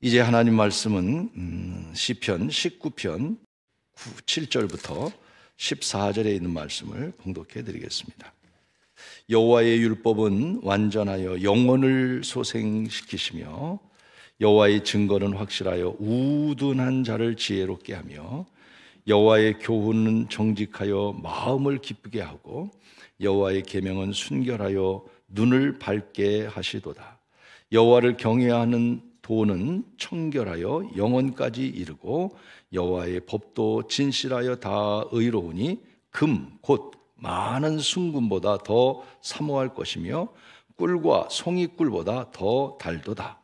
이제 하나님 말씀은 음, 시편 19편 7절부터 14절에 있는 말씀을 봉독해 드리겠습니다. 여호와의 율법은 완전하여 영혼을 소생시키시며 여호와의 증거는 확실하여 우둔한 자를 지혜롭게 하며 여호와의 교훈은 정직하여 마음을 기쁘게 하고 여호와의 계명은 순결하여 눈을 밝게 하시도다. 여호와를 경외하는 도는 청결하여 영원까지 이르고 여호와의 법도 진실하여 다 의로우니 금 곧 많은 순금보다 더 사모할 것이며 꿀과 송이꿀보다 더 달도다.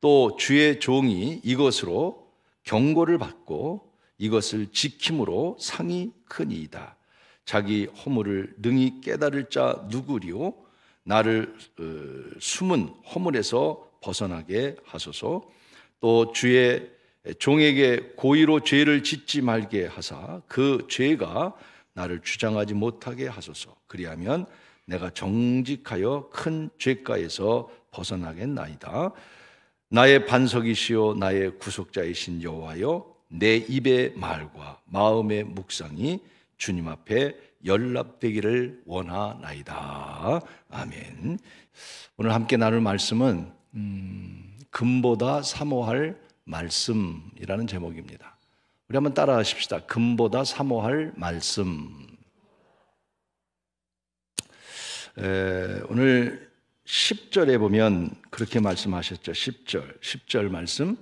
또 주의 종이 이것으로 경고를 받고 이것을 지킴으로 상이 크니이다. 자기 허물을 능히 깨달을 자 누구리오 나를 으, 어, 숨은 허물에서 벗어나게 하소서 또 주의 종에게 고의로 죄를 짓지 말게 하사 그 죄가 나를 주장하지 못하게 하소서 그리하면 내가 정직하여 큰 죄가에서 벗어나겠나이다 나의 반석이시요 나의 구속자이신 여호와여 내 입의 말과 마음의 묵상이 주님 앞에 연락되기를 원하나이다. 아멘. 오늘 함께 나눌 말씀은 음, 금보다 사모할 말씀이라는 제목입니다. 우리 한번 따라 하십시다. 금보다 사모할 말씀. 에, 오늘 10절에 보면 그렇게 말씀하셨죠. 10절. 10절 말씀.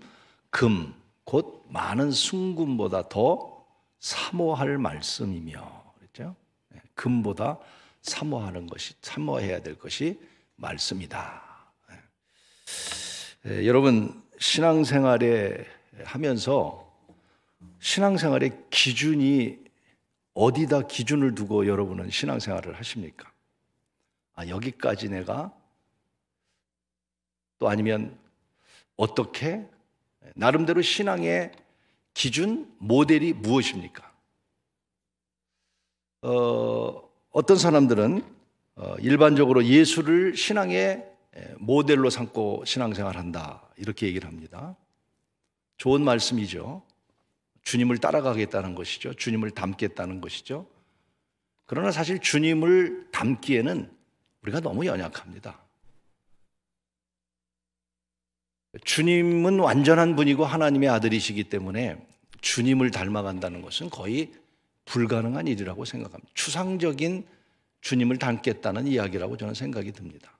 금, 곧 많은 순금보다 더 사모할 말씀이며. 그렇죠? 예, 금보다 사모하는 것이, 사모해야 될 것이 말씀이다. 에, 예, 여러분 신앙생활에 하면서 신앙생활의 기준이 어디다 기준을 두고 여러분은 신앙생활을 하십니까? 아, 여기까지 내가 또 아니면 어떻게 나름대로 신앙의 기준 모델이 무엇입니까? 어, 어떤 사람들은 어, 일반적으로 예수를 신앙의 예, 모델로 삼고 신앙생활 한다. 이렇게 얘기를 합니다. 좋은 말씀이죠. 주님을 따라가겠다는 것이죠. 주님을 닮겠다는 것이죠. 그러나 사실 주님을 닮기에는 우리가 너무 연약합니다. 주님은 완전한 분이고 하나님의 아들이시기 때문에 주님을 닮아간다는 것은 거의 불가능한 일이라고 생각합니다. 추상적인 주님을 닮겠다는 이야기라고 저는 생각이 듭니다.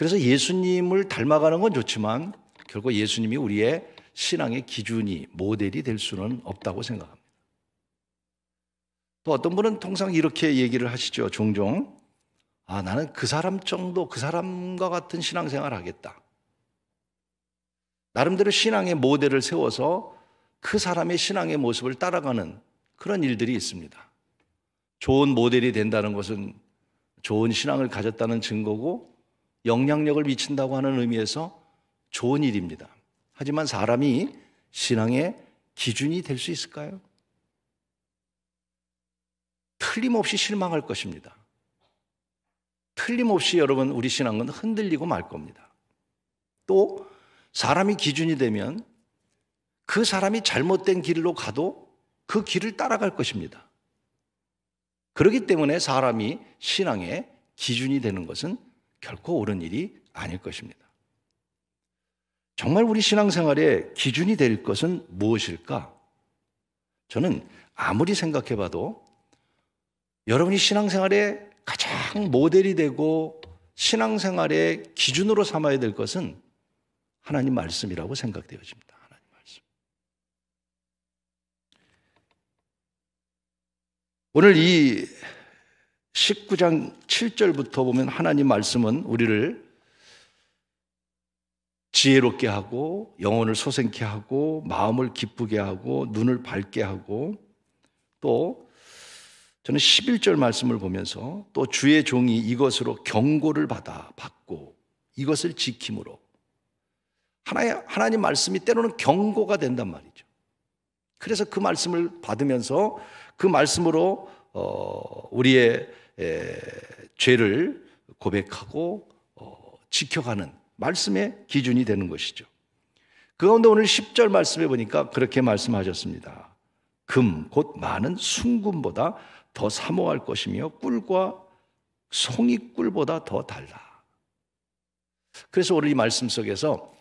그래서 예수님을 닮아가는 건 좋지만 결국 예수님이 우리의 신앙의 기준이 모델이 될 수는 없다고 생각합니다. 또 어떤 분은 통상 이렇게 얘기를 하시죠. 종종 아 나는 그 사람 정도 그 사람과 같은 신앙생활 하겠다. 나름대로 신앙의 모델을 세워서 그 사람의 신앙의 모습을 따라가는 그런 일들이 있습니다. 좋은 모델이 된다는 것은 좋은 신앙을 가졌다는 증거고 영향력을 미친다고 하는 의미에서 좋은 일입니다. 하지만 사람이 신앙의 기준이 될 수 있을까요? 틀림없이 실망할 것입니다. 틀림없이 여러분 우리 신앙은 흔들리고 말 겁니다. 또 사람이 기준이 되면 그 사람이 잘못된 길로 가도 그 길을 따라갈 것입니다. 그렇기 때문에 사람이 신앙의 기준이 되는 것은 결코 옳은 일이 아닐 것입니다. 정말 우리 신앙생활의 기준이 될 것은 무엇일까? 저는 아무리 생각해 봐도 여러분이 신앙생활에 가장 모델이 되고 신앙생활의 기준으로 삼아야 될 것은 하나님 말씀이라고 생각되어집니다. 하나님 말씀. 오늘 이 19장 7절부터 보면 하나님 말씀은 우리를 지혜롭게 하고 영혼을 소생케 하고 마음을 기쁘게 하고 눈을 밝게 하고 또 저는 11절 말씀을 보면서 또 주의 종이 이것으로 경고를 받아 받고 이것을 지킴으로 하나의 하나님 말씀이 때로는 경고가 된단 말이죠. 그래서 그 말씀을 받으면서 그 말씀으로 어, 우리의 죄를 고백하고 어, 지켜가는 말씀의 기준이 되는 것이죠. 그 가운데 오늘 10절 말씀해 보니까 그렇게 말씀하셨습니다. 금, 곧 많은 순금보다 더 사모할 것이며 꿀과 송이꿀보다 더 달라. 그래서 오늘 이 말씀 속에서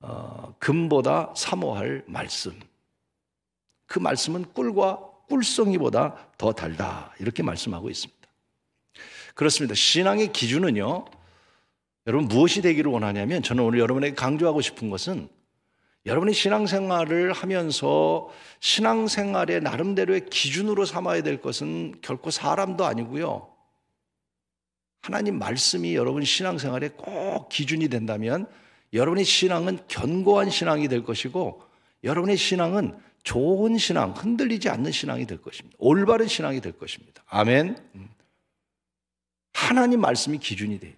어, 금보다 사모할 말씀. 그 말씀은 꿀과 꿀송이보다 더 달다. 이렇게 말씀하고 있습니다. 그렇습니다. 신앙의 기준은요. 여러분 무엇이 되기를 원하냐면 저는 오늘 여러분에게 강조하고 싶은 것은 여러분이 신앙생활을 하면서 신앙생활의 나름대로의 기준으로 삼아야 될 것은 결코 사람도 아니고요. 하나님 말씀이 여러분 신앙생활에 꼭 기준이 된다면 여러분의 신앙은 견고한 신앙이 될 것이고 여러분의 신앙은 좋은 신앙, 흔들리지 않는 신앙이 될 것입니다. 올바른 신앙이 될 것입니다. 아멘. 하나님 말씀이 기준이 돼요.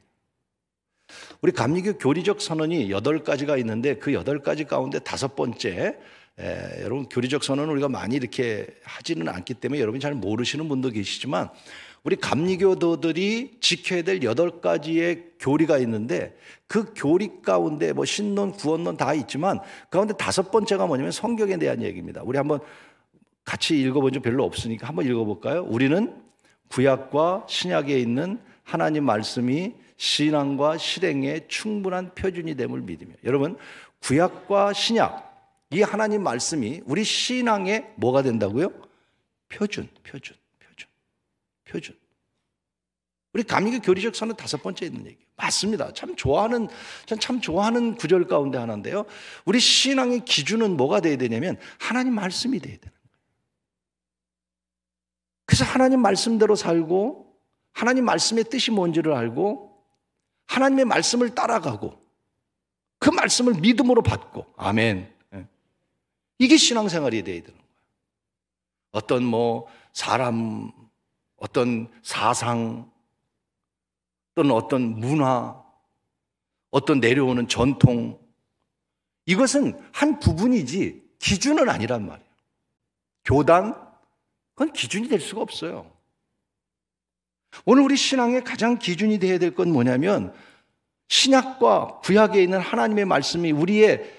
우리 감리교 교리적 선언이 여덟 가지가 있는데 그 여덟 가지 가운데 다섯 번째 에, 여러분 교리적 선언 우리가 많이 이렇게 하지는 않기 때문에 여러분 잘 모르시는 분도 계시지만 우리 감리교도들이 지켜야 될 여덟 가지의 교리가 있는데 그 교리 가운데 뭐 신론, 구원론 다 있지만 그 가운데 다섯 번째가 뭐냐면 성경에 대한 얘기입니다. 우리 한번 같이 읽어본 적 별로 없으니까 한번 읽어볼까요? 우리는 구약과 신약에 있는 하나님 말씀이 신앙과 실행에 충분한 표준이 됨을 믿으며 여러분 구약과 신약 이 하나님 말씀이 우리 신앙에 뭐가 된다고요? 표준, 표준, 표준, 표준. 우리 감리교 교리적 선언 다섯 번째 있는 얘기. 맞습니다. 참 좋아하는 참 좋아하는 구절 가운데 하나인데요. 우리 신앙의 기준은 뭐가 돼야 되냐면 하나님 말씀이 돼야 되는. 그래서 하나님 말씀대로 살고 하나님 말씀의 뜻이 뭔지를 알고 하나님의 말씀을 따라가고 그 말씀을 믿음으로 받고 아멘. 예. 이게 신앙생활이 돼야 되는 거예요. 어떤 뭐 사람, 어떤 사상, 또는 어떤 문화, 어떤 내려오는 전통 이것은 한 부분이지 기준은 아니란 말이에요. 교단, 그건 기준이 될 수가 없어요. 오늘 우리 신앙의 가장 기준이 되어야 될 건 뭐냐면 신약과 구약에 있는 하나님의 말씀이 우리의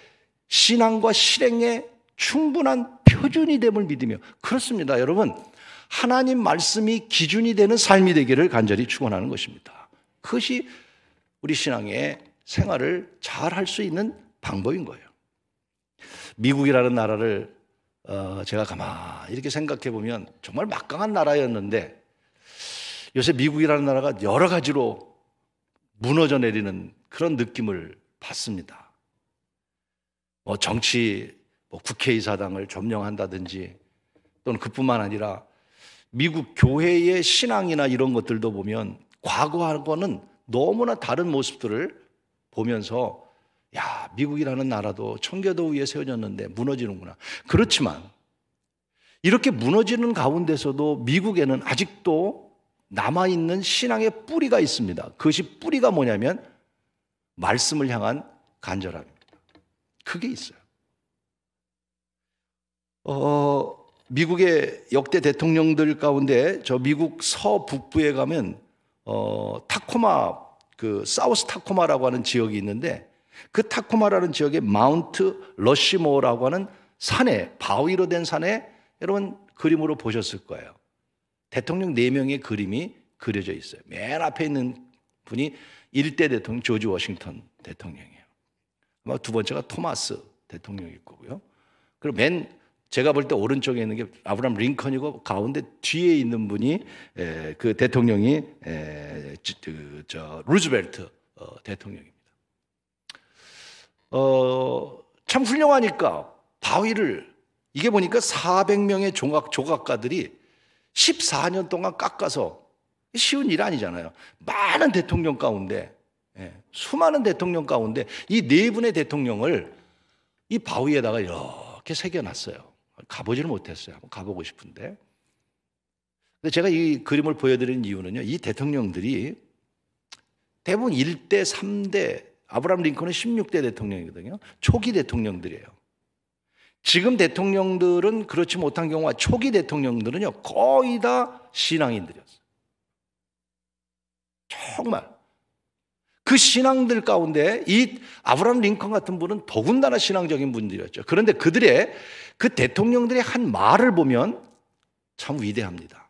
신앙과 실행에 충분한 표준이 됨을 믿으며 그렇습니다, 여러분. 하나님 말씀이 기준이 되는 삶이 되기를 간절히 축원하는 것입니다. 그것이 우리 신앙의 생활을 잘 할 수 있는 방법인 거예요. 미국이라는 나라를 어, 제가 가만 이렇게 생각해 보면 정말 막강한 나라였는데 요새 미국이라는 나라가 여러 가지로 무너져 내리는 그런 느낌을 받습니다. 뭐 정치 뭐 국회의사당을 점령한다든지 또는 그뿐만 아니라 미국 교회의 신앙이나 이런 것들도 보면 과거하고는 너무나 다른 모습들을 보면서 야, 미국이라는 나라도 청교도 위에 세워졌는데 무너지는구나. 그렇지만 이렇게 무너지는 가운데서도 미국에는 아직도 남아있는 신앙의 뿌리가 있습니다. 그것이 뿌리가 뭐냐면 말씀을 향한 간절함입니다. 그게 있어요. 어, 미국의 역대 대통령들 가운데 저 미국 서북부에 가면 어, 타코마 그 사우스 타코마라고 하는 지역이 있는데 그 타코마라는 지역의 마운트 러시모어라고 하는 산에 바위로 된 산에 여러분 그림으로 보셨을 거예요. 대통령 4명의 그림이 그려져 있어요. 맨 앞에 있는 분이 1대 대통령 조지 워싱턴 대통령이에요. 아마 두 번째가 토마스 대통령일 거고요. 그리고 맨 제가 볼 때 오른쪽에 있는 게 아브람 링컨이고 가운데 뒤에 있는 분이 그 대통령이 그, 루즈벨트 어, 대통령입니다. 어, 참 훌륭하니까 바위를 이게 보니까 400명의 종각 조각가들이 14년 동안 깎아서 쉬운 일 아니잖아요. 많은 대통령 가운데 예, 수많은 대통령 가운데 이 네 분의 대통령을 이 바위에다가 이렇게 새겨놨어요. 가보지를 못했어요. 한번 가보고 싶은데. 근데 제가 이 그림을 보여드리는 이유는요. 이 대통령들이 대부분 1대, 3대, 아브라함 링컨은 16대 대통령이거든요. 초기 대통령들이에요. 지금 대통령들은 그렇지 못한 경우와 초기 대통령들은요, 거의 다 신앙인들이었어요. 정말. 그 신앙들 가운데 이 아브라함 링컨 같은 분은 더군다나 신앙적인 분들이었죠. 그런데 그들의, 그 대통령들의 한 말을 보면 참 위대합니다.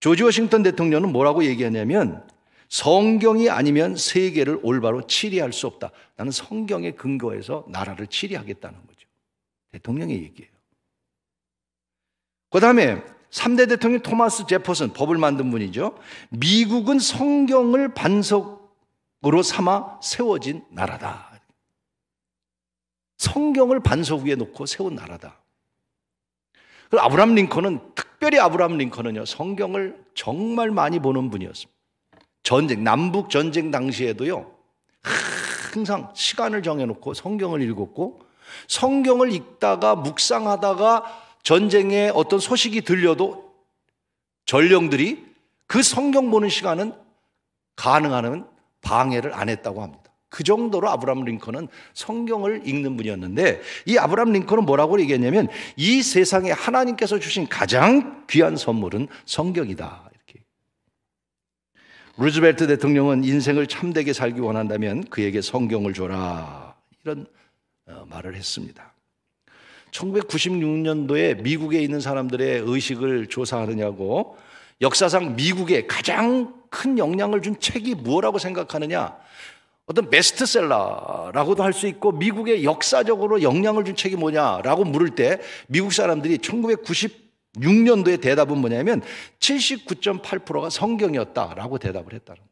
조지 워싱턴 대통령은 뭐라고 얘기하냐면 성경이 아니면 세계를 올바로 치리할 수 없다. 나는 성경에 근거해서 나라를 치리하겠다는 거죠. 대통령의 얘기예요. 그 다음에 3대 대통령 토마스 제퍼슨 법을 만든 분이죠. 미국은 성경을 반석으로 삼아 세워진 나라다. 성경을 반석 위에 놓고 세운 나라다. 아브람 링컨은 특별히 아브람 링컨은요 성경을 정말 많이 보는 분이었습니다. 전쟁, 남북 전쟁 당시에도요, 항상 시간을 정해놓고 성경을 읽었고 성경을 읽다가 묵상하다가 전쟁에 어떤 소식이 들려도 전령들이 그 성경 보는 시간은 가능하면 방해를 안 했다고 합니다. 그 정도로 아브람 링컨은 성경을 읽는 분이었는데 이 아브람 링컨은 뭐라고 얘기했냐면 이 세상에 하나님께서 주신 가장 귀한 선물은 성경이다 루즈벨트 대통령은 인생을 참되게 살기 원한다면 그에게 성경을 줘라. 이런 어, 말을 했습니다. 1996년도에 미국에 있는 사람들의 의식을 조사하느냐고 역사상 미국에 가장 큰 영향을 준 책이 무라고 생각하느냐 어떤 베스트셀러라고도 할 수 있고 미국의 역사적으로 영향을 준 책이 뭐냐라고 물을 때 미국 사람들이 6년도의 대답은 뭐냐면 79.8%가 성경이었다라고 대답을 했다는 거예요.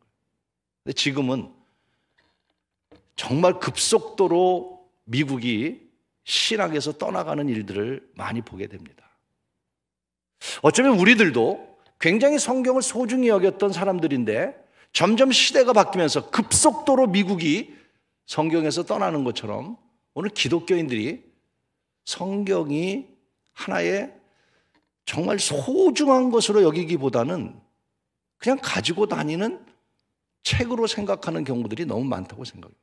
근데 지금은 정말 급속도로 미국이 신학에서 떠나가는 일들을 많이 보게 됩니다. 어쩌면 우리들도 굉장히 성경을 소중히 여겼던 사람들인데 점점 시대가 바뀌면서 급속도로 미국이 성경에서 떠나는 것처럼 오늘 기독교인들이 성경이 하나의 정말 소중한 것으로 여기기보다는 그냥 가지고 다니는 책으로 생각하는 경우들이 너무 많다고 생각합니다.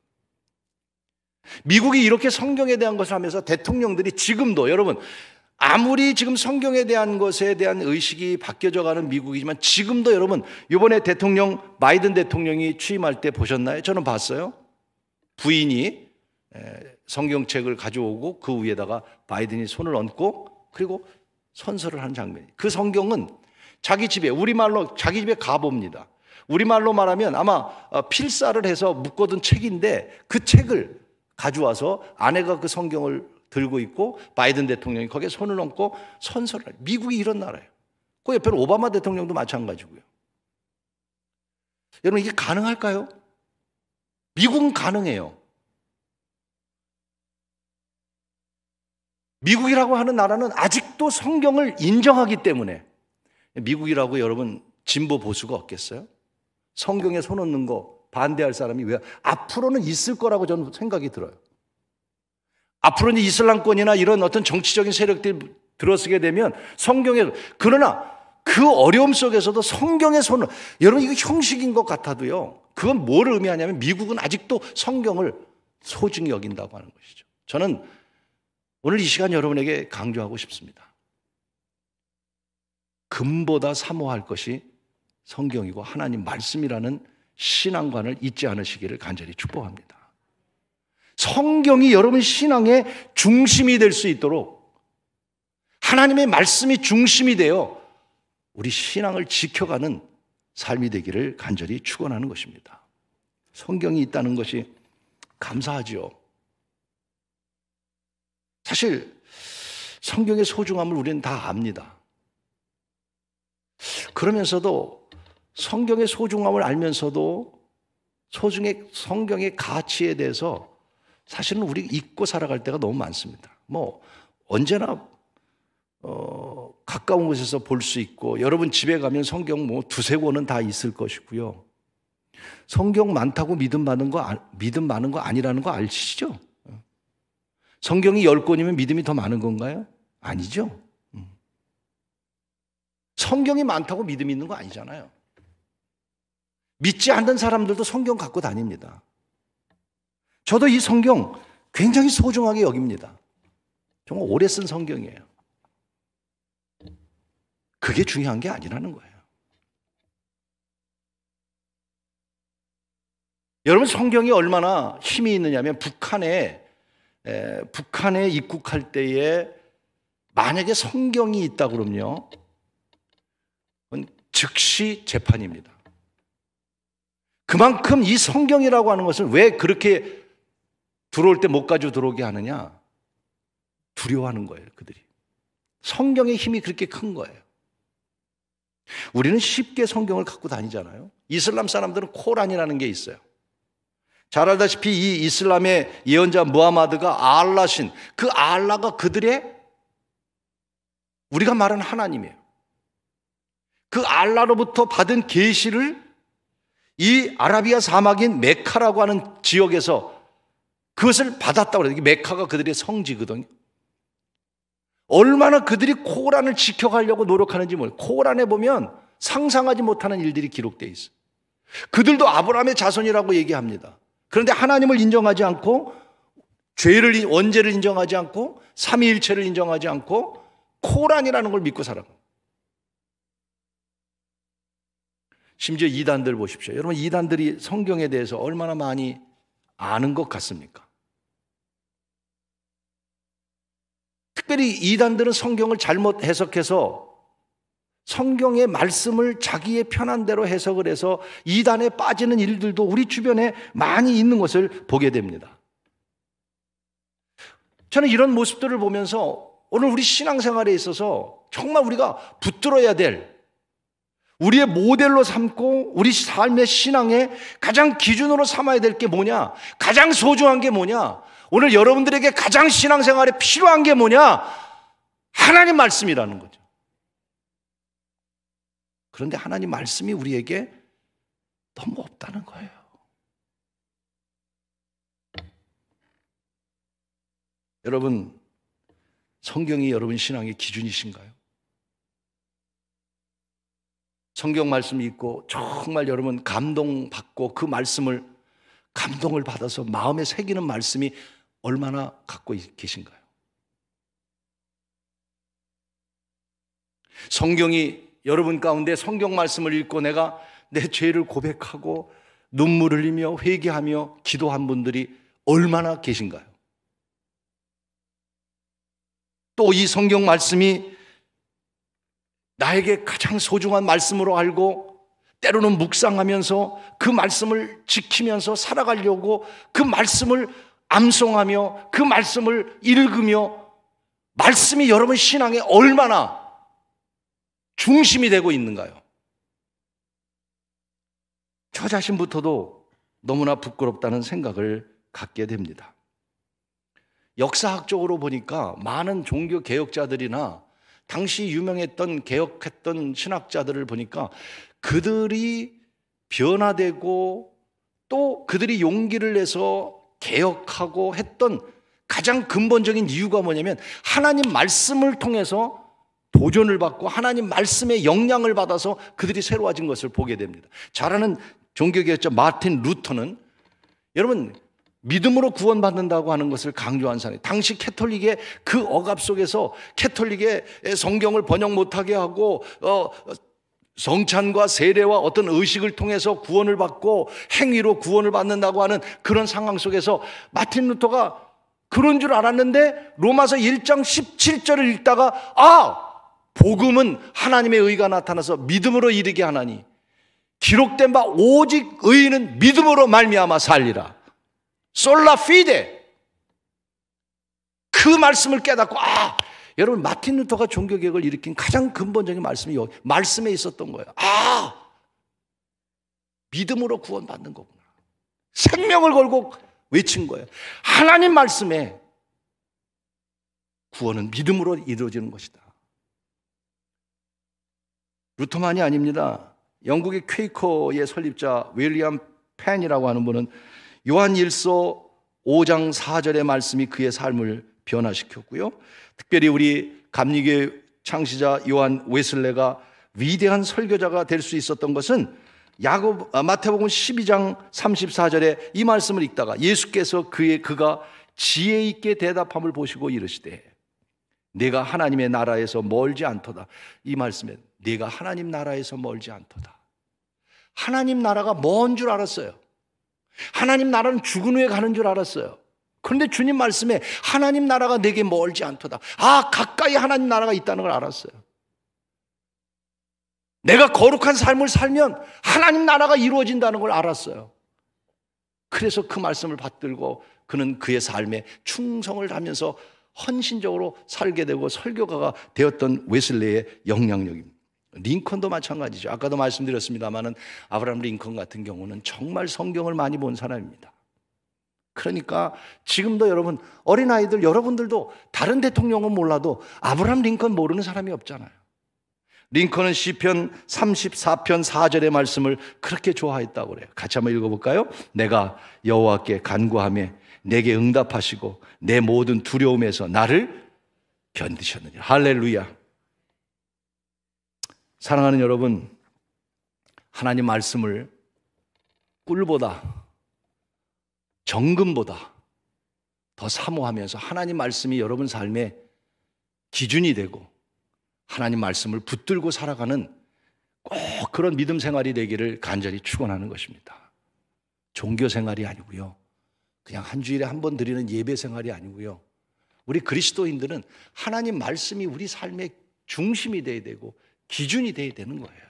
미국이 이렇게 성경에 대한 것을 하면서 대통령들이 지금도 여러분 아무리 지금 성경에 대한 것에 대한 의식이 바뀌어져 가는 미국이지만 지금도 여러분 이번에 대통령 바이든 대통령이 취임할 때 보셨나요? 저는 봤어요. 부인이 성경책을 가져오고 그 위에다가 바이든이 손을 얹고 그리고 선서를 한 장면이. 에요그 성경은 자기 집에 우리말로 자기 집에 가봅니다. 우리말로 말하면 아마 어, 필사를 해서 묶어둔 책인데 그 책을 가져와서 아내가 그 성경을 들고 있고 바이든 대통령이 거기에 손을 얹고 선서를 할. 미국이 이런 나라예요. 그 옆에 오바마 대통령도 마찬가지고요. 여러분 이게 가능할까요? 미국은 가능해요. 미국이라고 하는 나라는 아직도 성경을 인정하기 때문에 미국이라고 여러분 진보 보수가 없겠어요? 성경에 손 얹는 거 반대할 사람이 왜 앞으로는 있을 거라고 저는 생각이 들어요. 앞으로는 이슬람권이나 이런 어떤 정치적인 세력들이 들어서게 되면 성경에 그러나 그 어려움 속에서도 성경에 손을 여러분 이거 형식인 것 같아도요. 그건 뭘 의미하냐면 미국은 아직도 성경을 소중히 여긴다고 하는 것이죠. 저는 오늘 이 시간 여러분에게 강조하고 싶습니다. 금보다 사모할 것이 성경이고 하나님 말씀이라는 신앙관을 잊지 않으시기를 간절히 축복합니다. 성경이 여러분 신앙의 중심이 될 수 있도록 하나님의 말씀이 중심이 되어 우리 신앙을 지켜가는 삶이 되기를 간절히 축원하는 것입니다. 성경이 있다는 것이 감사하지요. 사실 성경의 소중함을 우리는 다 압니다. 그러면서도 성경의 소중함을 알면서도 소중의 성경의 가치에 대해서 사실은 우리 잊고 살아갈 때가 너무 많습니다. 뭐 언제나 어, 가까운 곳에서 볼 수 있고 여러분 집에 가면 성경 뭐 두세 권은 다 있을 것이고요. 성경 많다고 믿음 많은 거 아, 믿음 많은 거 아니라는 거 아시죠? 성경이 열권이면 믿음이 더 많은 건가요? 아니죠. 음. 성경이 많다고 믿음이 있는 거 아니잖아요. 믿지 않는 사람들도 성경 갖고 다닙니다. 저도 이 성경 굉장히 소중하게 여깁니다. 정말 오래 쓴 성경이에요. 그게 중요한 게 아니라는 거예요. 여러분 성경이 얼마나 힘이 있느냐면 북한에 에, 북한에 입국할 때에 만약에 성경이 있다 그럼요. 즉시 재판입니다. 그만큼 이 성경이라고 하는 것은 왜 그렇게 들어올 때 못 가지고 들어오게 하느냐? 두려워하는 거예요, 그들이. 성경의 힘이 그렇게 큰 거예요. 우리는 쉽게 성경을 갖고 다니잖아요. 이슬람 사람들은 코란이라는 게 있어요. 잘 알다시피 이 이슬람의 예언자 무하마드가 알라신, 그 알라가 그들의 우리가 말하는 하나님이에요. 그 알라로부터 받은 계시를 이 아라비아 사막인 메카라고 하는 지역에서 그것을 받았다고 그래요. 메카가 그들의 성지거든요. 얼마나 그들이 코란을 지켜가려고 노력하는지 몰라요. 코란에 보면 상상하지 못하는 일들이 기록되어 있어요. 그들도 아브라함의 자손이라고 얘기합니다. 그런데 하나님을 인정하지 않고 죄를 원죄를 인정하지 않고 삼위일체를 인정하지 않고 코란이라는 걸 믿고 살아요. 심지어 이단들 보십시오. 여러분 이단들이 성경에 대해서 얼마나 많이 아는 것 같습니까? 특별히 이단들은 성경을 잘못 해석해서 성경의 말씀을 자기의 편한 대로 해석을 해서 이단에 빠지는 일들도 우리 주변에 많이 있는 것을 보게 됩니다. 저는 이런 모습들을 보면서 오늘 우리 신앙생활에 있어서 정말 우리가 붙들어야 될 우리의 모델로 삼고 우리 삶의 신앙에 가장 기준으로 삼아야 될 게 뭐냐? 가장 소중한 게 뭐냐? 오늘 여러분들에게 가장 신앙생활에 필요한 게 뭐냐? 하나님 말씀이라는 거죠. 그런데 하나님 말씀이 우리에게 너무 없다는 거예요. 여러분, 성경이 여러분 신앙의 기준이신가요? 성경 말씀이 있고 정말 여러분 감동받고 그 말씀을 감동을 받아서 마음에 새기는 말씀이 얼마나 갖고 계신가요? 성경이 여러분 가운데 성경 말씀을 읽고 내가 내 죄를 고백하고 눈물 흘리며 회개하며 기도한 분들이 얼마나 계신가요? 또 이 성경 말씀이 나에게 가장 소중한 말씀으로 알고 때로는 묵상하면서 그 말씀을 지키면서 살아가려고 그 말씀을 암송하며 그 말씀을 읽으며 말씀이 여러분 신앙에 얼마나 중심이 되고 있는가요? 저 자신부터도 너무나 부끄럽다는 생각을 갖게 됩니다. 역사학적으로 보니까 많은 종교 개혁자들이나 당시 유명했던 개혁했던 신학자들을 보니까 그들이 변화되고 또 그들이 용기를 내서 개혁하고 했던 가장 근본적인 이유가 뭐냐면 하나님 말씀을 통해서 보존을 받고 하나님 말씀의 영향을 받아서 그들이 새로워진 것을 보게 됩니다. 잘하는 종교개혁자 마틴 루터는 여러분 믿음으로 구원받는다고 하는 것을 강조한 사람이 당시 캐톨릭의 그 억압 속에서 캐톨릭의 성경을 번역 못하게 하고 어, 성찬과 세례와 어떤 의식을 통해서 구원을 받고 행위로 구원을 받는다고 하는 그런 상황 속에서 마틴 루터가 그런 줄 알았는데 로마서 1장 17절을 읽다가 아 복음은 하나님의 의가 나타나서 믿음으로 이르게 하나니 기록된 바 오직 의인은 믿음으로 말미암아 살리라. 솔라 피데. 그 말씀을 깨닫고 아 여러분 마틴 루터가 종교 개혁을 일으킨 가장 근본적인 말씀이 여기, 말씀에 있었던 거예요. 아 믿음으로 구원받는 거구나. 생명을 걸고 외친 거예요. 하나님 말씀에 구원은 믿음으로 이루어지는 것이다. 루터만이 아닙니다. 영국의 퀘이커의 설립자 윌리엄 펜이라고 하는 분은 요한 1서 5장 4절의 말씀이 그의 삶을 변화시켰고요. 특별히 우리 감리교 창시자 요한 웨슬레가 위대한 설교자가 될 수 있었던 것은 야곱 아, 마태복음 12장 34절에 이 말씀을 읽다가 예수께서 그의 그가 지혜 있게 대답함을 보시고 이르시되 내가 하나님의 나라에서 멀지 않도다. 이 말씀에 네가 하나님 나라에서 멀지 않도다. 하나님 나라가 먼 줄 알았어요. 하나님 나라는 죽은 후에 가는 줄 알았어요. 그런데 주님 말씀에 하나님 나라가 내게 멀지 않도다. 아, 가까이 하나님 나라가 있다는 걸 알았어요. 내가 거룩한 삶을 살면 하나님 나라가 이루어진다는 걸 알았어요. 그래서 그 말씀을 받들고 그는 그의 삶에 충성을 하면서 헌신적으로 살게 되고 설교가가 되었던 웨슬레의 영향력입니다. 링컨도 마찬가지죠. 아까도 말씀드렸습니다만은 아브라함 링컨 같은 경우는 정말 성경을 많이 본 사람입니다. 그러니까 지금도 여러분 어린 아이들 여러분들도 다른 대통령은 몰라도 아브라함 링컨 모르는 사람이 없잖아요. 링컨은 시편 34편 4절의 말씀을 그렇게 좋아했다고 그래요. 같이 한번 읽어 볼까요? 내가 여호와께 간구함에 내게 응답하시고 내 모든 두려움에서 나를 견디셨느니라. 할렐루야. 사랑하는 여러분, 하나님 말씀을 꿀보다 정금보다 더 사모하면서 하나님 말씀이 여러분 삶의 기준이 되고 하나님 말씀을 붙들고 살아가는 꼭 그런 믿음 생활이 되기를 간절히 추원하는 것입니다. 종교 생활이 아니고요. 그냥 한 주일에 한 번 드리는 예배 생활이 아니고요. 우리 그리스도인들은 하나님 말씀이 우리 삶의 중심이 되어야 되고 기준이 돼야 되는 거예요.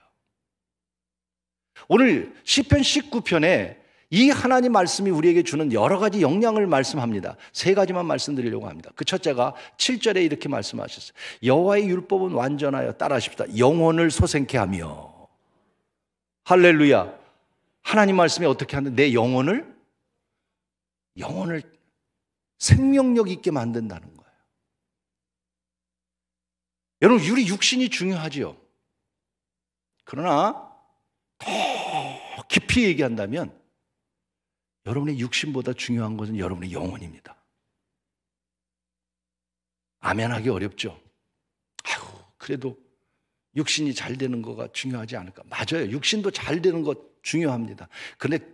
오늘 시편 19편에 이 하나님 말씀이 우리에게 주는 여러 가지 영향을 말씀합니다. 세 가지만 말씀드리려고 합니다. 그 첫째가 7절에 이렇게 말씀하셨어요. 여와의 율법은 완전하여 따라하십시다. 영혼을 소생케 하며 할렐루야. 하나님 말씀이 어떻게 하는데 내 영혼을 영혼을 생명력 있게 만든다는 거예요. 여러분 우리 육신이 중요하지요. 그러나 더 깊이 얘기한다면 여러분의 육신보다 중요한 것은 여러분의 영혼입니다. 아멘하기 어렵죠. 아유, 그래도 육신이 잘 되는 거가 중요하지 않을까? 맞아요. 육신도 잘 되는 것 중요합니다. 그런데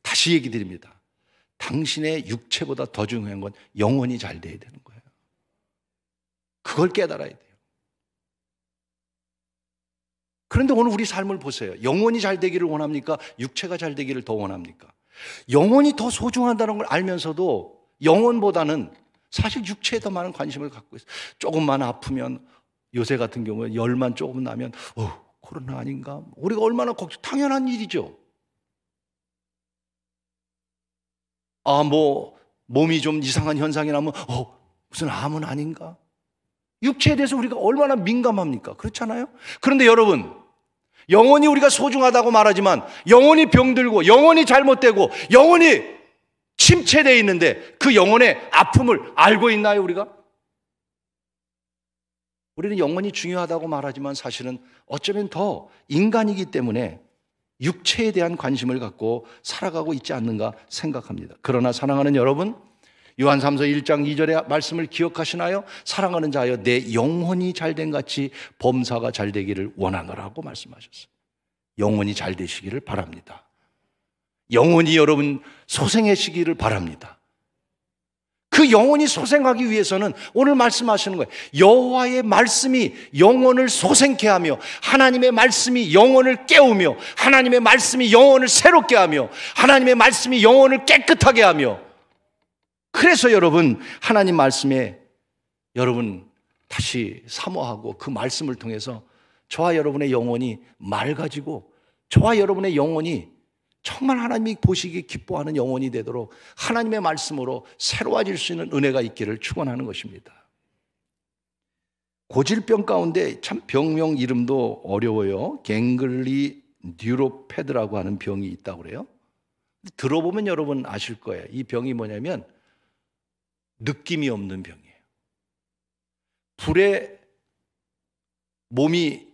다시 얘기 드립니다. 당신의 육체보다 더 중요한 건 영혼이 잘 돼야 되는 거예요. 그걸 깨달아야 돼. 요 그런데 오늘 우리 삶을 보세요. 영혼이 잘 되기를 원합니까? 육체가 잘 되기를 더 원합니까? 영혼이 더 소중하다는 걸 알면서도 영혼보다는 사실 육체에 더 많은 관심을 갖고 있어요. 조금만 아프면 요새 같은 경우에 열만 조금 나면 어, 코로나 아닌가? 우리가 얼마나 걱정, 당연한 일이죠. 아, 뭐, 몸이 좀 이상한 현상이 나면, 어, 무슨 암은 아닌가? 육체에 대해서 우리가 얼마나 민감합니까? 그렇잖아요? 그런데 여러분, 영원히 우리가 소중하다고 말하지만 영원히 병들고 영원히 잘못되고 영원히 침체되어 있는데 그 영혼의 아픔을 알고 있나요, 우리가? 우리는 영혼이 중요하다고 말하지만 사실은 어쩌면 더 인간이기 때문에 육체에 대한 관심을 갖고 살아가고 있지 않는가 생각합니다. 그러나 사랑하는 여러분, 요한삼서 1장 2절의 말씀을 기억하시나요? 사랑하는 자여 내 영혼이 잘 된 같이 범사가 잘 되기를 원하노라고 말씀하셨어요. 영혼이 잘 되시기를 바랍니다. 영혼이 여러분 소생의 시기를 바랍니다. 그 영혼이 소생하기 위해서는 오늘 말씀하시는 거예요. 여호와의 말씀이 영혼을 소생케 하며 하나님의 말씀이 영혼을 깨우며 하나님의 말씀이 영혼을 새롭게 하며 하나님의 말씀이 영혼을 깨끗하게 하며 그래서 여러분, 하나님 말씀에 여러분 다시 사모하고 그 말씀을 통해서 저와 여러분의 영혼이 맑아지고 저와 여러분의 영혼이 정말 하나님이 보시기 기뻐하는 영혼이 되도록 하나님의 말씀으로 새로워질 수 있는 은혜가 있기를 축원하는 것입니다. 고질병 가운데 참 병명 이름도 어려워요. 갱글리 뉴로패드라고 하는 병이 있다고 그래요. 들어보면 여러분 아실 거예요. 이 병이 뭐냐면 느낌이 없는 병이에요. 불에 몸이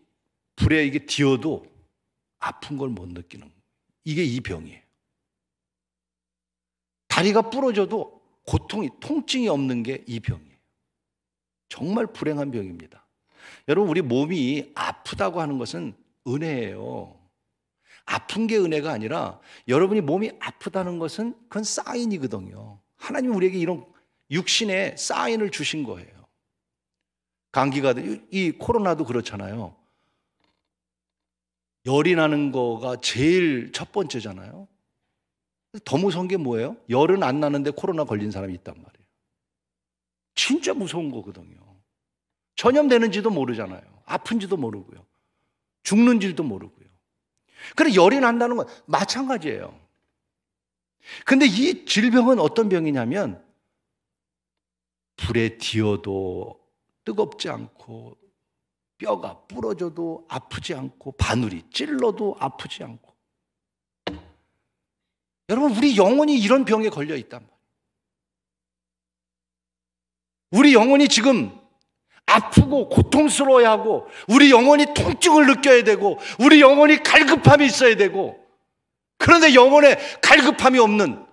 불에 이게 뒤어도 아픈 걸 못 느끼는 이게 이 병이에요. 다리가 부러져도 고통이 통증이 없는 게 이 병이에요. 정말 불행한 병입니다. 여러분 우리 몸이 아프다고 하는 것은 은혜예요. 아픈 게 은혜가 아니라 여러분이 몸이 아프다는 것은 그건 사인이거든요. 하나님 우리에게 이런 육신에 사인을 주신 거예요. 감기가 이 코로나도 그렇잖아요. 열이 나는 거가 제일 첫 번째잖아요. 더 무서운 게 뭐예요? 열은 안 나는데 코로나 걸린 사람이 있단 말이에요. 진짜 무서운 거거든요. 전염되는지도 모르잖아요. 아픈지도 모르고요. 죽는지도 모르고요. 그래 열이 난다는 건 마찬가지예요. 근데 이 질병은 어떤 병이냐면 불에 뒤어도 뜨겁지 않고 뼈가 부러져도 아프지 않고 바늘이 찔러도 아프지 않고 여러분 우리 영혼이 이런 병에 걸려 있단 말이에요. 우리 영혼이 지금 아프고 고통스러워 하고 우리 영혼이 통증을 느껴야 되고 우리 영혼이 갈급함이 있어야 되고 그런데 영혼에 갈급함이 없는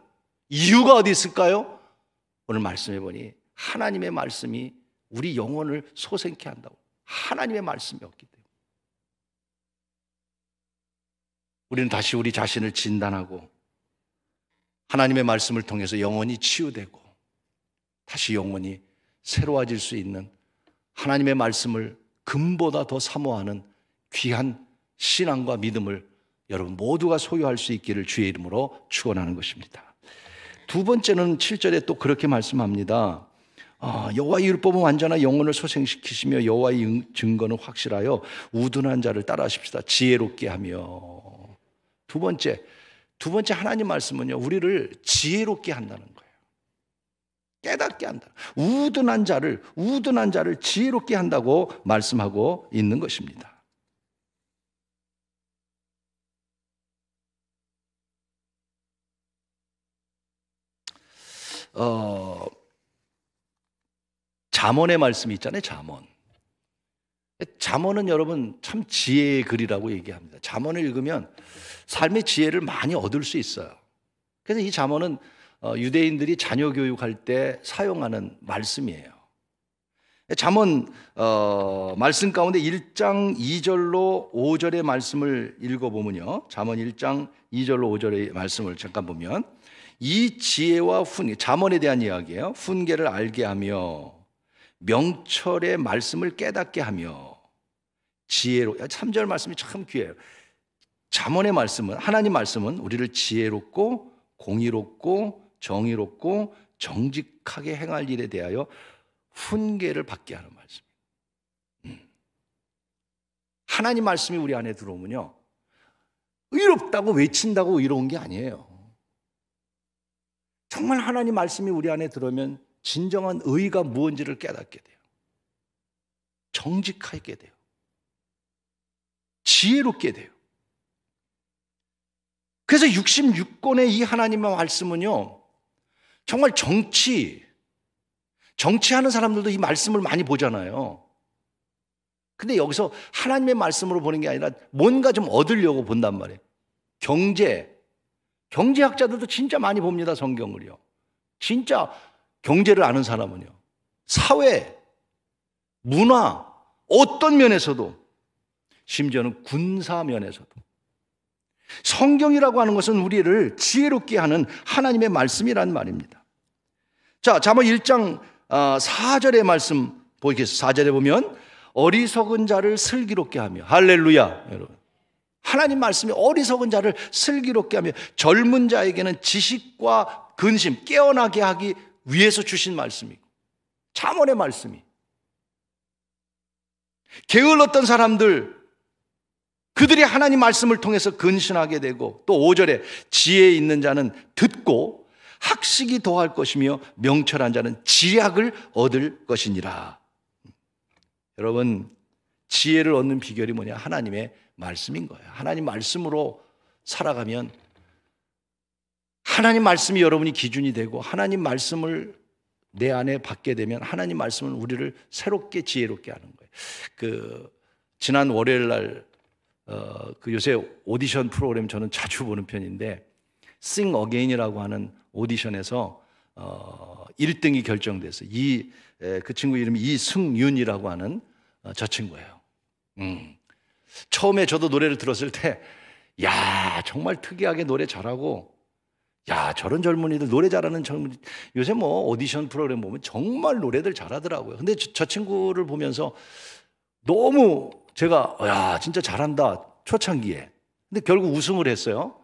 이유가 어디 있을까요? 오늘 말씀해 보니 하나님의 말씀이 우리 영혼을 소생케 한다고. 하나님의 말씀이 없기 때문에. 우리는 다시 우리 자신을 진단하고 하나님의 말씀을 통해서 영혼이 치유되고 다시 영혼이 새로워질 수 있는 하나님의 말씀을 금보다 더 사모하는 귀한 신앙과 믿음을 여러분 모두가 소유할 수 있기를 주의 이름으로 축원하는 것입니다. 두 번째는 7절에 또 그렇게 말씀합니다. 아, 여호와의 율법은 완전한 영혼을 소생시키시며 여호와의 증거는 확실하여 우둔한 자를 따라하십시다. 지혜롭게 하며. 두 번째, 두 번째 하나님 말씀은요. 우리를 지혜롭게 한다는 거예요. 깨닫게 한다. 우둔한 자를 우둔한 자를 지혜롭게 한다고 말씀하고 있는 것입니다. 어, 자언의 말씀이 있잖아요. 자언자언은 여러분 참 지혜의 글이라고 얘기합니다. 자언을 읽으면 삶의 지혜를 많이 얻을 수 있어요. 그래서 이자언은 어, 유대인들이 자녀 교육할 때 사용하는 말씀이에요. 자언 어, 말씀 가운데 1장 2절로 5절의 말씀을 읽어보면요. 자언 1장 2절로 5절의 말씀을 잠깐 보면 이 지혜와 훈자언에 대한 이야기예요. 훈계를 알게 하며 명철의 말씀을 깨닫게 하며 지혜로 3절 말씀이 참 귀해요. 자언의 말씀은 하나님 말씀은 우리를 지혜롭고 공의롭고 정의롭고 정직하게 행할 일에 대하여 훈계를 받게 하는 말씀입니다. 음. 하나님 말씀이 우리 안에 들어오면요. 의롭다고 외친다고 의로운 게 아니에요. 정말 하나님 말씀이 우리 안에 들어오면 진정한 의가 의 무엇인지를 깨닫게 돼요. 정직하게 돼요. 지혜롭게 돼요. 그래서 66권의 이 하나님의 말씀은요, 정말 정치, 정치하는 사람들도 이 말씀을 많이 보잖아요. 근데 여기서 하나님의 말씀으로 보는 게 아니라 뭔가 좀 얻으려고 본단 말이에요. 경제. 경제학자들도 진짜 많이 봅니다, 성경을요. 진짜 경제를 아는 사람은요. 사회, 문화, 어떤 면에서도, 심지어는 군사 면에서도. 성경이라고 하는 것은 우리를 지혜롭게 하는 하나님의 말씀이란 말입니다. 자, 자언 1장 4절의 아, 말씀 보이겠어요? 4절에 보면 어리석은 자를 슬기롭게 하며 할렐루야 여러분. 하나님 말씀이 어리석은 자를 슬기롭게 하며 젊은 자에게는 지식과 근심 깨어나게 하기 위에서 주신 말씀이고 자원의 말씀이 게을렀던 사람들 그들이 하나님 말씀을 통해서 근신하게 되고 또 5절에 지혜 있는 자는 듣고 학식이 더할 것이며 명철한 자는 지략을 얻을 것이니라. 여러분 지혜를 얻는 비결이 뭐냐? 하나님의 말씀인 거예요. 하나님 말씀으로 살아가면 하나님 말씀이 여러분이 기준이 되고 하나님 말씀을 내 안에 받게 되면 하나님 말씀은 우리를 새롭게 지혜롭게 하는 거예요. 그 지난 월요일 날 어, 그 요새 오디션 프로그램 저는 자주 보는 편인데 싱 어게인이라고 하는 오디션에서 어, 1등이 결정됐어요. 이, 그 친구 이름이 이승윤이라고 하는 어, 저 친구예요. 음. 처음에 저도 노래를 들었을 때, 야 정말 특이하게 노래 잘하고 야, 저런 젊은이들 노래 잘하는 젊은 요새 뭐 오디션 프로그램 보면 정말 노래들 잘하더라고요. 근데 저, 저 친구를 보면서 너무 제가 야, 진짜 잘한다. 초창기에. 근데 결국 우승을 했어요.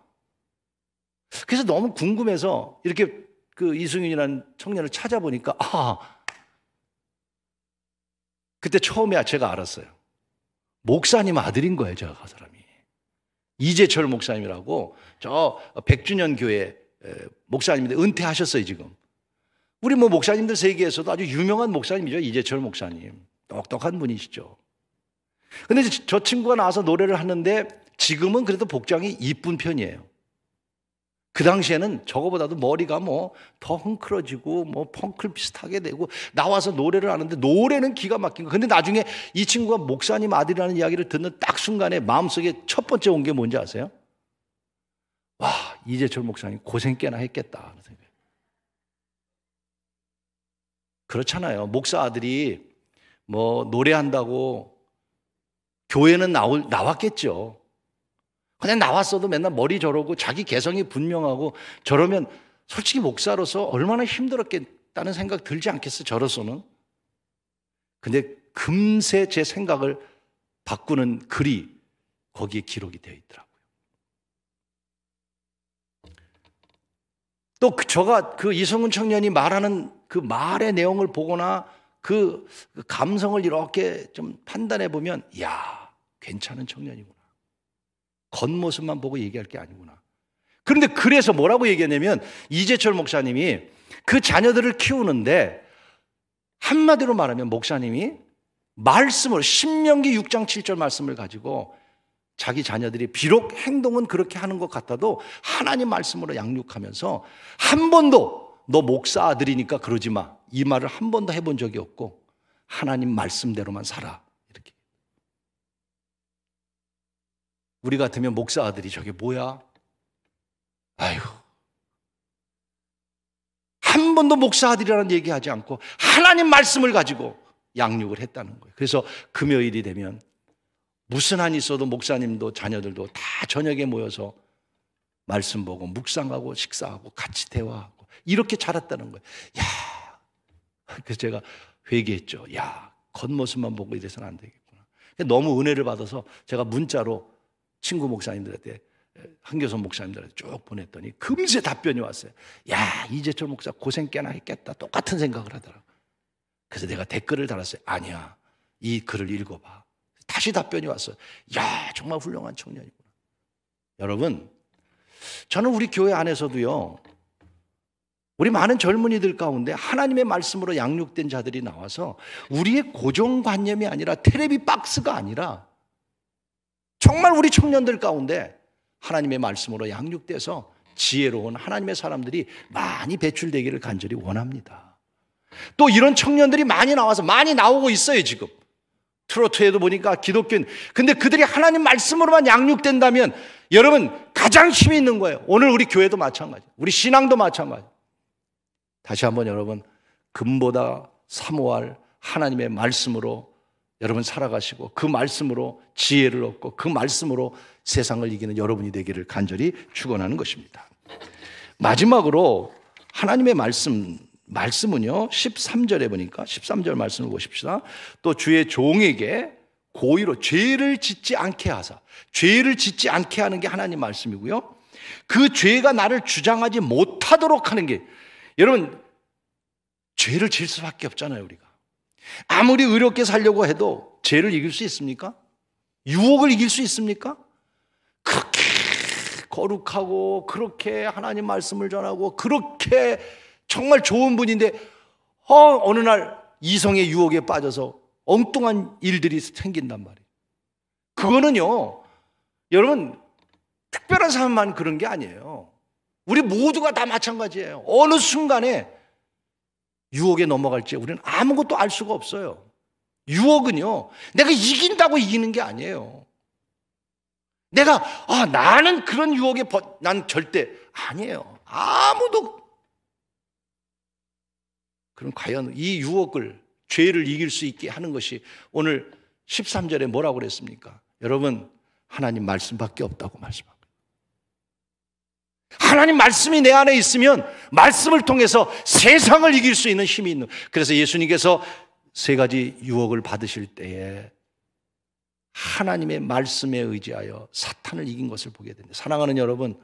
그래서 너무 궁금해서 이렇게 그 이승윤이라는 청년을 찾아보니까 아 그때 처음에 제가 알았어요. 목사님 아들인 거예요, 제가 그 사람이. 이재철 목사님이라고 저 백주년 교회 목사님인데 은퇴하셨어요, 지금. 우리 뭐 목사님들 세계에서도 아주 유명한 목사님이죠. 이재철 목사님. 똑똑한 분이시죠. 근데 저 친구가 나와서 노래를 하는데 지금은 그래도 복장이 이쁜 편이에요. 그 당시에는 저거보다도 머리가 뭐 더 흥클어지고 뭐 펑클 비슷하게 되고 나와서 노래를 하는데 노래는 기가 막힌 거. 근데 나중에 이 친구가 목사님 아들이라는 이야기를 듣는 딱 순간에 마음속에 첫 번째 온 게 뭔지 아세요? 이재철 목사님 고생 꽤나 했겠다. 그렇잖아요. 목사 아들이 뭐 노래한다고 교회는 나올, 나왔겠죠. 그냥 나왔어도 맨날 머리 저러고 자기 개성이 분명하고 저러면 솔직히 목사로서 얼마나 힘들었겠다는 생각 들지 않겠어, 저로서는. 근데 금세 제 생각을 바꾸는 글이 거기에 기록이 되어 있더라고요. 또 그 저가 그 이성훈 청년이 말하는 그 말의 내용을 보거나 그 감성을 이렇게 좀 판단해 보면 야 괜찮은 청년이구나 겉모습만 보고 얘기할 게 아니구나 그런데 그래서 뭐라고 얘기했냐면 이재철 목사님이 그 자녀들을 키우는데 한마디로 말하면 목사님이 말씀을 신명기 6장 7절 말씀을 가지고 자기 자녀들이 비록 행동은 그렇게 하는 것 같아도 하나님 말씀으로 양육하면서 한 번도 너 목사 아들이니까 그러지 마. 이 말을 한 번도 해본 적이 없고 하나님 말씀대로만 살아. 이렇게. 우리 같으면 목사 아들이 저게 뭐야? 아휴. 한 번도 목사 아들이라는 얘기하지 않고 하나님 말씀을 가지고 양육을 했다는 거예요. 그래서 금요일이 되면 무슨 한 있어도 목사님도 자녀들도 다 저녁에 모여서 말씀 보고 묵상하고 식사하고 같이 대화하고 이렇게 자랐다는 거예요. 야, 그래서 제가 회개했죠. 야, 겉모습만 보고 이래서는 안 되겠구나. 너무 은혜를 받아서 제가 문자로 친구 목사님들한테 한교선 목사님들한테 쭉 보냈더니 금세 답변이 왔어요. 야, 이재철 목사 고생 꽤나 했겠다. 똑같은 생각을 하더라고. 그래서 내가 댓글을 달았어요. 아니야. 이 글을 읽어봐. 다시 답변이 왔어요. 야, 정말 훌륭한 청년이구나. 여러분, 저는 우리 교회 안에서도요, 우리 많은 젊은이들 가운데 하나님의 말씀으로 양육된 자들이 나와서 우리의 고정관념이 아니라 테레비 박스가 아니라 정말 우리 청년들 가운데 하나님의 말씀으로 양육돼서 지혜로운 하나님의 사람들이 많이 배출되기를 간절히 원합니다. 또 이런 청년들이 많이 나와서 많이 나오고 있어요, 지금. 트로트에도 보니까 기독교인. 근데 그들이 하나님 말씀으로만 양육된다면 여러분 가장 힘이 있는 거예요. 오늘 우리 교회도 마찬가지. 우리 신앙도 마찬가지. 다시 한번 여러분 금보다 사모할 하나님의 말씀으로 여러분 살아가시고 그 말씀으로 지혜를 얻고 그 말씀으로 세상을 이기는 여러분이 되기를 간절히 축원하는 것입니다. 마지막으로 하나님의 말씀 말씀은요, 13절에 보니까, 13절 말씀을 보십시다. 또 주의 종에게 고의로 죄를 짓지 않게 하사. 죄를 짓지 않게 하는 게 하나님 말씀이고요. 그 죄가 나를 주장하지 못하도록 하는 게, 여러분, 죄를 질 수밖에 없잖아요, 우리가. 아무리 의롭게 살려고 해도 죄를 이길 수 있습니까? 유혹을 이길 수 있습니까? 그렇게 거룩하고, 그렇게 하나님 말씀을 전하고, 그렇게 정말 좋은 분인데 어, 어느 날 이성의 유혹에 빠져서 엉뚱한 일들이 생긴단 말이에요. 그거는요, 여러분, 특별한 사람만 그런 게 아니에요. 우리 모두가 다 마찬가지예요. 어느 순간에 유혹에 넘어갈지 우리는 아무것도 알 수가 없어요. 유혹은요, 내가 이긴다고 이기는 게 아니에요. 내가, 아, 나는 그런 유혹에, 버, 난 절대, 아니에요. 아무도 그럼 과연 이 유혹을 죄를 이길 수 있게 하는 것이 오늘 13절에 뭐라고 그랬습니까? 여러분, 하나님 말씀밖에 없다고 말씀합니다. 하나님 말씀이 내 안에 있으면 말씀을 통해서 세상을 이길 수 있는 힘이 있는. 그래서 예수님께서 세 가지 유혹을 받으실 때에 하나님의 말씀에 의지하여 사탄을 이긴 것을 보게 됩니다. 사랑하는 여러분,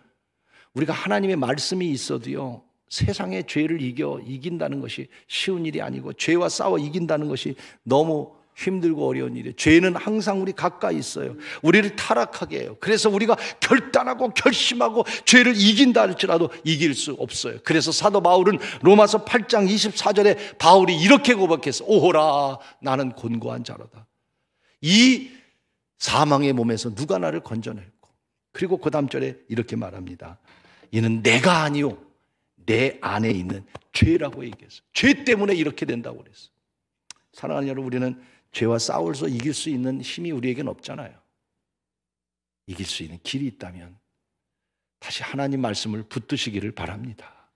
우리가 하나님의 말씀이 있어도요, 세상의 죄를 이겨 이긴다는 것이 쉬운 일이 아니고 죄와 싸워 이긴다는 것이 너무 힘들고 어려운 일이에요. 죄는 항상 우리 가까이 있어요. 우리를 타락하게 해요. 그래서 우리가 결단하고 결심하고 죄를 이긴다 할지라도 이길 수 없어요. 그래서 사도 바울은 로마서 8장 24절에 바울이 이렇게 고백했어. 오호라, 나는 곤고한 자로다. 이 사망의 몸에서 누가 나를 건져낼고. 그리고 그 다음 절에 이렇게 말합니다. 이는 내가 아니오. 내 안에 있는 죄라고 얘기했어. 죄 때문에 이렇게 된다고 그랬어. 사랑하는 여러분, 우리는 죄와 싸울서 이길 수 있는 힘이 우리에겐 없잖아요. 이길 수 있는 길이 있다면 다시 하나님 말씀을 붙드시기를 바랍니다.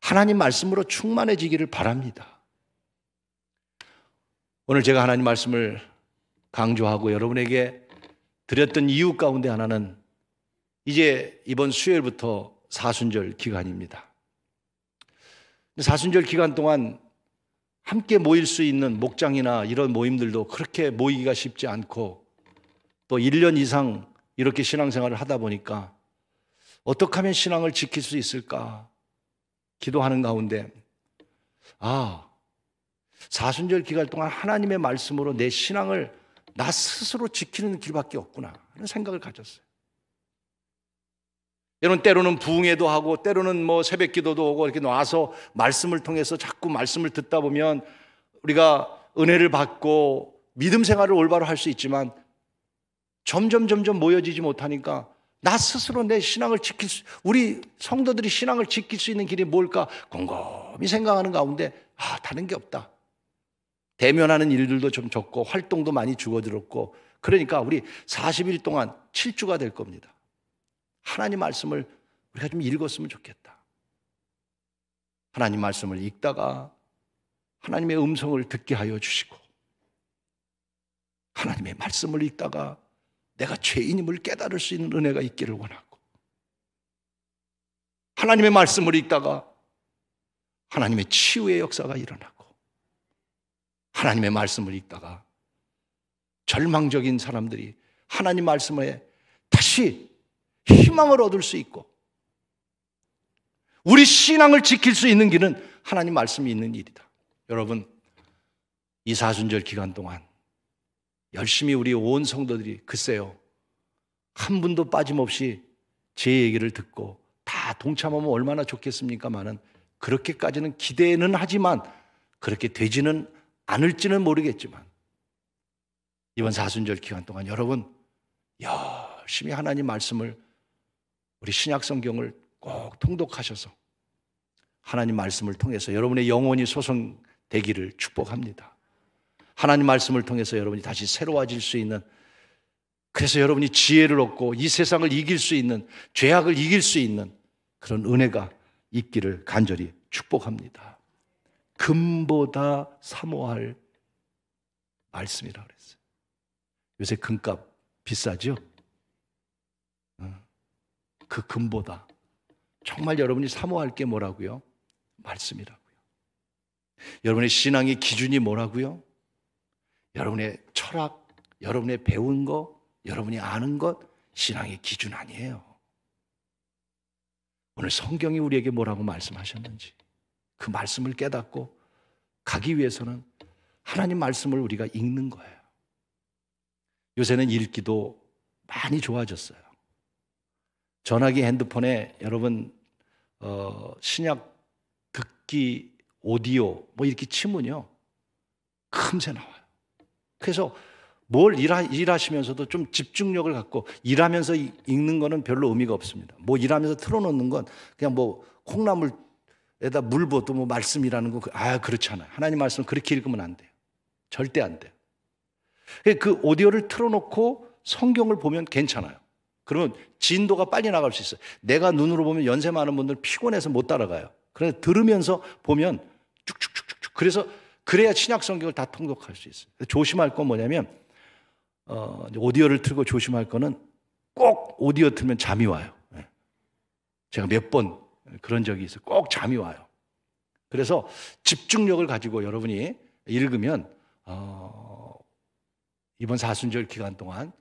하나님 말씀으로 충만해지기를 바랍니다. 오늘 제가 하나님 말씀을 강조하고 여러분에게 드렸던 이유 가운데 하나는 이제 이번 수요일부터 사순절 기간입니다. 사순절 기간 동안 함께 모일 수 있는 목장이나 이런 모임들도 그렇게 모이기가 쉽지 않고 또 1년 이상 이렇게 신앙생활을 하다 보니까 어떻게 하면 신앙을 지킬 수 있을까 기도하는 가운데 아 사순절 기간 동안 하나님의 말씀으로 내 신앙을 나 스스로 지키는 길밖에 없구나 하는 생각을 가졌어요. 여러분 때로는 부흥회도 하고 때로는 뭐 새벽 기도도 오고 이렇게 와서 말씀을 통해서 자꾸 말씀을 듣다 보면 우리가 은혜를 받고 믿음 생활을 올바로 할 수 있지만 점점 점점 모여지지 못하니까 나 스스로 내 신앙을 지킬 수, 우리 성도들이 신앙을 지킬 수 있는 길이 뭘까 곰곰이 생각하는 가운데 아, 다른 게 없다. 대면하는 일들도 좀 적고 활동도 많이 죽어들었고 그러니까 우리 40일 동안 7주가 될 겁니다. 하나님 말씀을 우리가 좀 읽었으면 좋겠다. 하나님 말씀을 읽다가 하나님의 음성을 듣게 하여 주시고 하나님의 말씀을 읽다가 내가 죄인임을 깨달을 수 있는 은혜가 있기를 원하고 하나님의 말씀을 읽다가 하나님의 치유의 역사가 일어나고 하나님의 말씀을 읽다가 절망적인 사람들이 하나님 말씀에 다시 희망을 얻을 수 있고 우리 신앙을 지킬 수 있는 길은 하나님 말씀이 있는 일이다. 여러분, 이 사순절 기간 동안 열심히 우리 온 성도들이 글쎄요. 한 분도 빠짐없이 제 얘기를 듣고 다 동참하면 얼마나 좋겠습니까만은 그렇게까지는 기대는 하지만 그렇게 되지는 않을지는 모르겠지만 이번 사순절 기간 동안 여러분 열심히 하나님 말씀을 우리 신약 성경을 꼭 통독하셔서 하나님 말씀을 통해서 여러분의 영혼이 소성되기를 축복합니다. 하나님 말씀을 통해서 여러분이 다시 새로워질 수 있는 그래서 여러분이 지혜를 얻고 이 세상을 이길 수 있는 죄악을 이길 수 있는 그런 은혜가 있기를 간절히 축복합니다. 금보다 사모할 말씀이라 그랬어요. 요새 금값 비싸죠? 그 금보다 정말 여러분이 사모할 게 뭐라고요? 말씀이라고요. 여러분의 신앙의 기준이 뭐라고요? 여러분의 철학, 여러분의 배운 것, 여러분이 아는 것, 신앙의 기준 아니에요. 오늘 성경이 우리에게 뭐라고 말씀하셨는지 그 말씀을 깨닫고 가기 위해서는 하나님 말씀을 우리가 읽는 거예요. 요새는 읽기도 많이 좋아졌어요. 전화기 핸드폰에 여러분 어, 신약 듣기 오디오 뭐 이렇게 치면요 금세 나와요. 그래서 뭘 일하, 일하시면서도 좀 집중력을 갖고 일하면서 읽는 거는 별로 의미가 없습니다. 뭐 일하면서 틀어놓는 건 그냥 뭐 콩나물에다 물 붓고 뭐 말씀이라는 거, 그, 아, 그렇잖아요. 하나님 말씀 그렇게 읽으면 안 돼요. 절대 안 돼요. 그, 그 오디오를 틀어놓고 성경을 보면 괜찮아요. 그러면 진도가 빨리 나갈 수 있어요. 내가 눈으로 보면 연세 많은 분들 피곤해서 못 따라가요. 그래서 들으면서 보면 쭉쭉쭉쭉쭉. 그래서 그래야 신약 성경을 다 통독할 수 있어요. 조심할 건 뭐냐면 어, 오디오를 틀고 조심할 거는 꼭 오디오 틀면 잠이 와요. 예. 제가 몇 번 그런 적이 있어요. 꼭 잠이 와요. 그래서 집중력을 가지고 여러분이 읽으면 어, 이번 사순절 기간 동안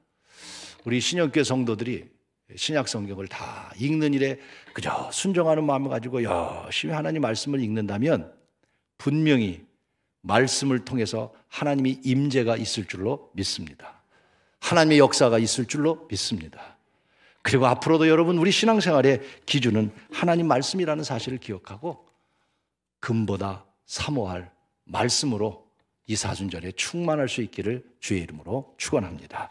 우리 신약교 성도들이 신약 성경을 다 읽는 일에 그저 순종하는 마음을 가지고 열심히 하나님 말씀을 읽는다면 분명히 말씀을 통해서 하나님이 임재가 있을 줄로 믿습니다. 하나님의 역사가 있을 줄로 믿습니다. 그리고 앞으로도 여러분 우리 신앙생활의 기준은 하나님 말씀이라는 사실을 기억하고 금보다 사모할 말씀으로 이 사순절에 충만할 수 있기를 주의 이름으로 축원합니다.